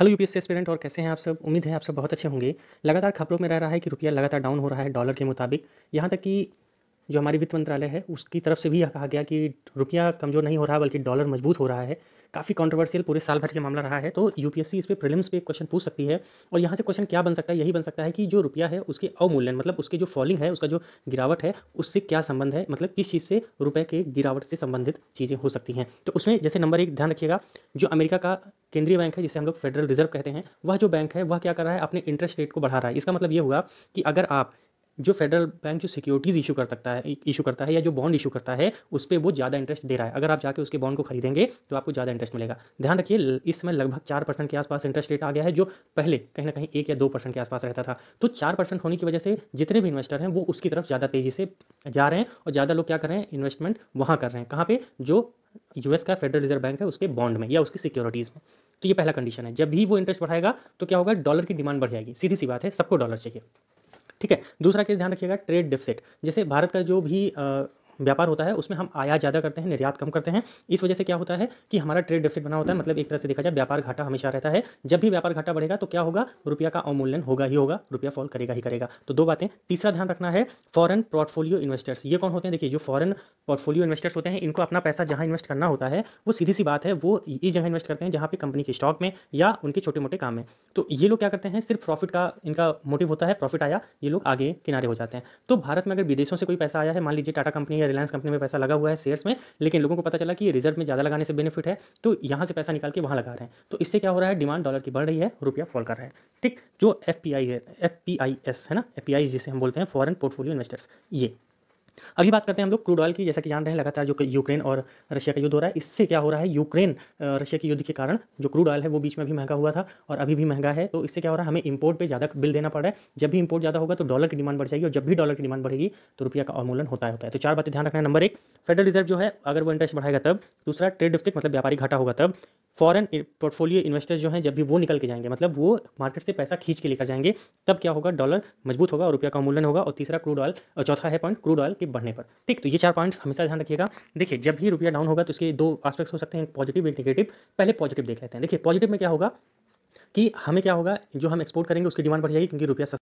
hello UPSC aspirant और कैसे हैं आप सब उम्मीद है आप सब बहुत अच्छे होंगे लगातार खबरों में रह रहा है कि रुपया लगातार डाउन हो रहा है डॉलर के मुताबिक यहाँ तक कि जो हमारी वित्त मंत्रालय है उसकी तरफ से भी यह कहा गया कि रुपया कमज़ोर नहीं हो रहा बल्कि डॉलर मजबूत हो रहा है काफ़ी कॉन्ट्रोवर्सियल पूरे साल भर के मामला रहा है तो यूपीएससी इस पर प्रिलिम्स पे क्वेश्चन पूछ सकती है और यहाँ से क्वेश्चन क्या बन सकता है यही बन सकता है कि जो रुपया है उसके अवमूल्यन मतलब उसके जो फॉलिंग है उसका जो गिरावट है उससे क्या संबंध है मतलब किस चीज़ से रुपये के गिरावट से संबंधित चीज़ें हो सकती हैं तो उसमें जैसे नंबर एक ध्यान रखिएगा जो अमेरिका का केंद्रीय बैंक है जिसे हम लोग फेडरल रिजर्व कहते हैं वह जो बैंक है वह क्या कर रहा है अपने इंटरेस्ट रेट को बढ़ा रहा है इसका मतलब ये हुआ कि अगर आप जो फेडरल बैंक जो सिक्योरिटीज़ इशू कर सकता है इशू करता है या जो बॉन्ड इशू करता है उस पर वो ज़्यादा इंटरेस्ट दे रहा है अगर आप जाकर उसके बॉन्ड को खरीदेंगे तो आपको ज़्यादा इंटरेस्ट मिलेगा ध्यान रखिए इस समय लगभग चार परसेंट के आसपास इंटरेस्ट रेट आ गया है जो पहले कहीं ना कहीं एक या दो परसेंट के आसपास रहता था तो चार परसेंट होने की वजह से जितने भी इन्वेस्टर हैं वो उसकी तरफ ज़्यादा तेज़ी से जा रहे हैं और ज़्यादा लोग क्या कर रहे हैं इन्वेस्टमेंट वहाँ कर रहे हैं कहाँ पर जो यूएस का फेडरल रिजर्व बैंक है उसके बॉन्ड में या उसकी सिक्योरिटीज़ में तो ये पहला कंडीशन है जब भी वो इंटरेस्ट बढ़ाएगा तो क्या होगा डॉलर की डिमांड बढ़ जाएगी सीधी सी बात है सबको डॉलर चाहिए ठीक है दूसरा केस ध्यान रखिएगा ट्रेड डिफिसिट जैसे भारत का जो भी व्यापार होता है उसमें हम आयात ज़्यादा करते हैं निर्यात कम करते हैं इस वजह से क्या होता है कि हमारा ट्रेड डेफिसिट बना होता है मतलब एक तरह से देखा जाए व्यापार घाटा हमेशा रहता है जब भी व्यापार घाटा बढ़ेगा तो क्या होगा रुपया का अवमूल्यन होगा ही होगा रुपया फॉल करेगा ही करेगा तो दो बातें तीसरा ध्यान रखना है फॉरन पोर्टफोलियो इन्वेस्टर्स ये कौन होते हैं देखिए जो फॉरन पोर्टफोलियो इन्वेस्टर्स होते हैं इनको अपना पैसा जहाँ इन्वेस्ट करना होता है वो सीधी सी बात है वो इस जगह इन्वेस्ट करते हैं जहाँ पर कंपनी के स्टॉक में या उनके छोटे मोटे काम में तो ये लोग क्या करते हैं सिर्फ प्रॉफिट का इनका मोटिव होता है प्रॉफिट आया ये लोग आगे किनारे हो जाते हैं तो भारत में अगर विदेशों से कोई पैसा आया है मान लीजिए टाटा कंपनी या रिलायंस कंपनी में पैसा लगा हुआ है शेयर्स में लेकिन लोगों को पता चला कि ये रिजर्व में ज़्यादा लगाने से बेनिफिट है तो यहाँ से पैसा निकाल के वहाँ लगा रहे हैं तो इससे क्या हो रहा है डिमांड डॉलर की बढ़ रही है रुपया फॉल कर रहा है ठीक जो एफ है एफ है ना एफ जिसे हम बोलते हैं फॉरन पोर्टफोलियो इन्वेस्टर्स ये अभी बात करते हैं हम लोग क्रूड ऑयल की जैसा कि जान रहे हैं लगातार जो यूक्रेन और रशिया का युद्ध हो रहा है इससे क्या हो रहा है यूक्रेन रशिया के युद्ध के कारण जो क्रूड ऑयल है वो बीच में भी महंगा हुआ था और अभी भी महंगा है तो इससे क्या हो रहा है हमें इंपोर्ट पर ज़्यादा बिल देना पड़ रहा है जब भी इंपोर्ट ज़्यादा होगा तो डॉलर की डिमांड बढ़ जाएगी और जब भी डॉलर की डिमांड बढ़ेगी तो रुपया का अवमूलन होता है होता है तो चार बातें ध्यान रखना है नंबर एक फेडरल रिजर्व जो है अगर वो इंटरेस्ट बढ़ाएगा तब दूसरा ट्रेड डिफिसिट मतलब व्यापारी घाटा होगा तब फॉरेन पोर्टफोलियो इन्वेस्टर्स जो हैं जब भी वो निकल के जाएंगे मतलब वो मार्केट से पैसा खींच के लेकर जाएंगे तब क्या होगा डॉलर मजबूत होगा और रुपया का मूल्यन होगा और तीसरा क्रूड ऑयल और चौथा है पॉइंट क्रूड ऑयल के बढ़ने पर ठीक तो ये चार पॉइंट्स हमेशा ध्यान रखिएगा देखिए जब भी रुपया डाउन होगा तो उसके दो आस्पेक्ट्स हो सकते हैं पॉजिटिव एक नेगेटिव पहले पॉजिटिव देख लेते हैं देखिए पॉजिटिव में क्या होगा कि हमें क्या होगा जो हम एक्सपोर्ट करेंगे उसकी डिमांड बढ़ जाएगी क्योंकि रुपया